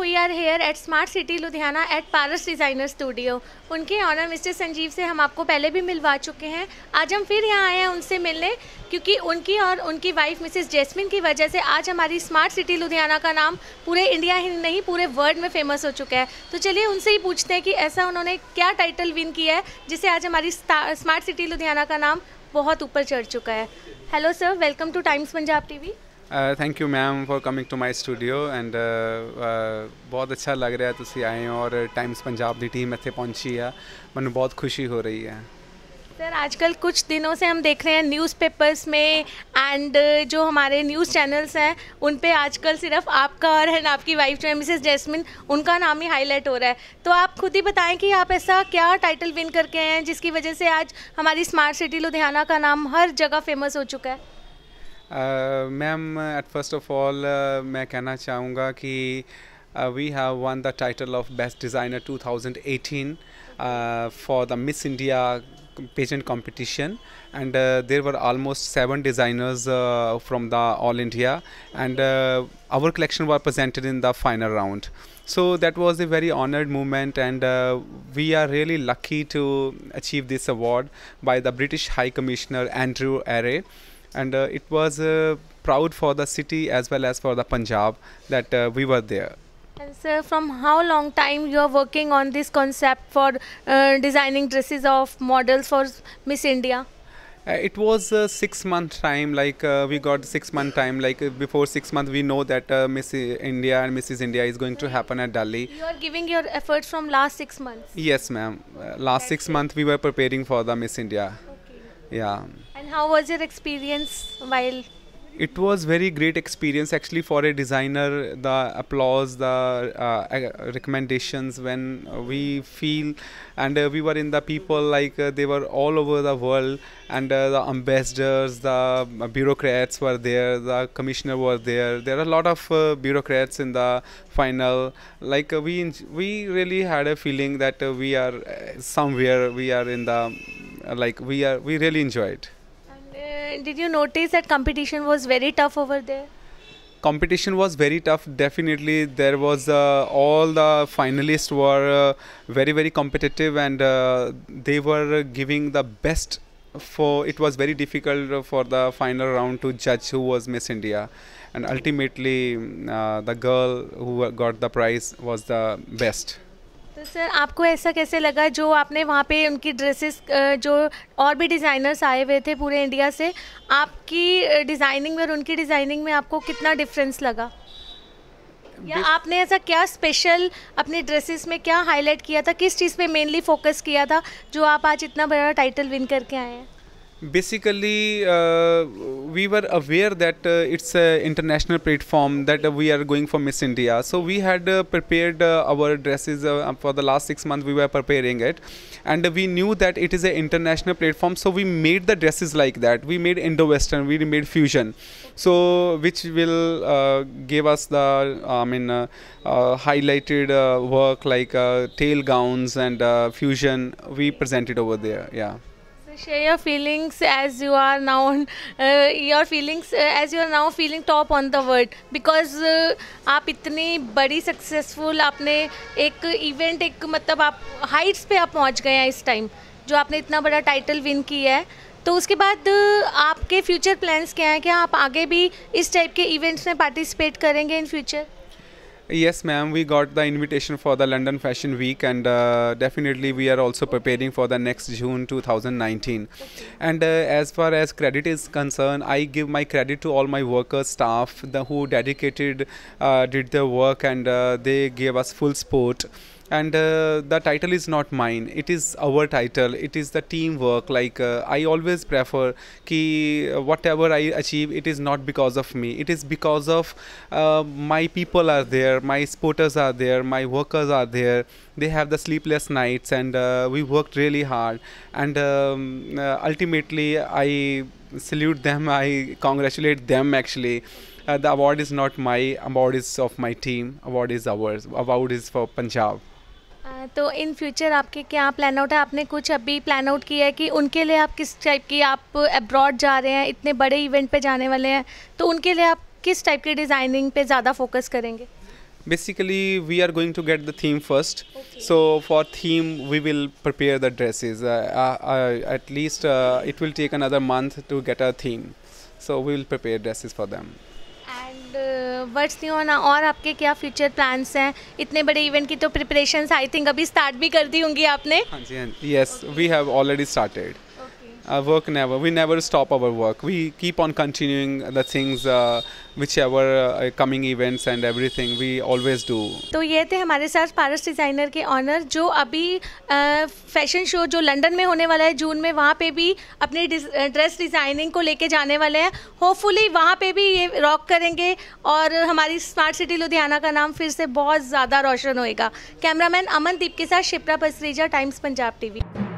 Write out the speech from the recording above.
We are here at smart city Ludhiana at Paras designer studio उनके owner mister Sanjeev से हम आपको पहले भी मिलवा चुके हैं आज हम फिर यहाँ आए हैं उनसे मिलने क्योंकि उनकी और उनकी वाइफ मिसेस जैसमिन की वजह से आज हमारी स्मार्ट सिटी लुधियाना का नाम पूरे इंडिया ही नहीं पूरे वर्ल्ड में फेमस हो चुका है तो चलिए उनसे ही पूछते हैं कि ऐसा उन्होंने क्या टाइटल विन किया है जिससे आज हमारी स्मार्ट सिटी लुधियाना का नाम बहुत ऊपर चढ़ चुका है hello sir welcome to Times Punjab TV thank you ma'am for coming to my studio and बहुत अच्छा लग रहा है आए हो और टाइम्स पंजाब की टीम इतने ਇੱਥੇ है ਆ बहुत खुशी हो रही है ਹੈ सर आजकल कुछ दिनों से हम देख रहे हैं न्यूज़पेपर्स में एंड uh, जो हमारे न्यूज़ चैनल्स हैं उन पे आजकल सिर्फ आपका और एंड आपकी वाइफ जो है मिसेस जैस्मिन उनका नाम ही हाईलाइट हो रहा है तो आप खुद ही बताएं कि आप ऐसा क्या टाइटल विन करके हैं जिसकी वजह से आज हमारी स्मार्ट सिटी लुधियाना का नाम हर जगह फेमस हो चुका है ma'am at first of all मैं कहना चाहूँगा कि we have won the title of best designer 2018 for the Miss India pageant competition and uh, there were almost seven designers uh, from all india and uh, our collection was presented in the final round so that was a very honored moment and we are really lucky to achieve this award by the british high commissioner andrew array and uh, it was uh, proud for the city as well as for the Punjab that uh, we were there. And sir, from how long time you are working on this concept for designing dresses of models for Miss India? Uh, it was uh, six month time like uh, we got six month time like before six months we know that miss india and mrs india is going to happen at delhi you are giving your efforts from last six months yes ma'am last That's six months we were preparing for the miss india okay. yeah how was your experience while it was very great experience actually for a designer the applause the uh, uh, recommendations when we feel and uh, we were in the people like uh, they were all over the world and uh, the ambassadors the uh, bureaucrats were there the commissioner was there there are a lot of bureaucrats in the final like we we really had a feeling that we are somewhere we are in the like we are we really enjoyed did you notice that competition was very tough over there? competition was very tough definitely there was uh, all the finalists were uh, very very competitive and uh, they were giving the best for it was very difficult for the final round to judge who was miss india and ultimately uh, the girl who got the prize was the best तो sir आपको ऐसा कैसे लगा जो आपने वहाँ पे उनकी ड्रेसेस जो और भी डिज़ाइनर्स आए हुए थे पूरे इंडिया से आपकी डिज़ाइनिंग में और उनकी डिज़ाइनिंग में आपको कितना डिफरेंस लगा या आपने ऐसा क्या स्पेशल अपने ड्रेसेस में क्या हाईलाइट किया था किस चीज़ पे मेनली फोकस किया था जो आप आज इतना बड़ा टाइटल विन करके आए हैं basically uh, we were aware that uh, it's an international platform that uh, we are going for miss india so we had uh, prepared uh, our dresses uh, for the last 6 months we were preparing it and we knew that it is an international platform so we made the dresses like that we made indo western we made fusion so which will give us the i mean highlighted work like tail gowns and fusion we presented over there yeah share your feelings as you are now on uh, your feelings uh, as you are now feeling top on the world because uh, आप इतनी बड़ी successful आपने एक event एक मतलब आप Heights पे आप पहुंच गए हैं इस टाइम जो आपने इतना बड़ा टाइटल विन किया है तो उसके बाद uh, आपके फ्यूचर प्लान्स क्या हैं क्या आप आगे भी इस टाइप के इवेंट्स में पार्टिसिपेट करेंगे in future Yes, ma'am. We got the invitation for the London Fashion Week, and uh, definitely we are also preparing for the next June 2019. And uh, as far as credit is concerned, I give my credit to all my workers, staff, the, who dedicated, uh, did their work, and uh, they gave us full support and uh, the title is not mine it is our title it is the teamwork like uh, i always prefer ki uh, whatever i achieve it is not because of me it is because of uh, my people are there my supporters are there my workers are there they have the sleepless nights and uh, we worked really hard and um, uh, ultimately i salute them i congratulate them actually the award is not my award is of my team award is ours award is for punjab तो in future आपके क्या plan out है आपने कुछ अभी plan out किया है कि उनके लिए आप किस टाइप की आप अब्रॉड जा रहे हैं इतने बड़े इवेंट पे जाने वाले हैं तो उनके लिए आप किस टाइप के डिज़ाइनिंग पे ज़्यादा फोकस करेंगे basically we are going to get the theme first so for theme we will prepare the dresses at least it will take another month to get a theme so we will prepare dresses for them words नहीं होना और आपके क्या future plans हैं इतने बड़े event की तो प्रिपरेशंस आई थिंक अभी स्टार्ट भी कर दी होंगी आपने हाँ जी हाँ yes we have already started uh, work never we never stop our work we keep on continuing the things uh, whichever uh, coming events and everything we always do तो ये थे हमारे साथ पारस डिज़ाइनर के ऑनर जो अभी fashion uh, show जो London में होने वाला है जून में वहाँ पे भी अपने ड्रेस डिज़ाइनिंग uh, को लेके जाने वाले हैं होपफुली वहाँ पे भी ये रॉक करेंगे और हमारी स्मार्ट सिटी लुधियाना का नाम फिर से बहुत ज़्यादा रोशन होएगा कैमरामैन अमनदीप के साथ शिप्रा पसरीजा टाइम्स पंजाब टीवी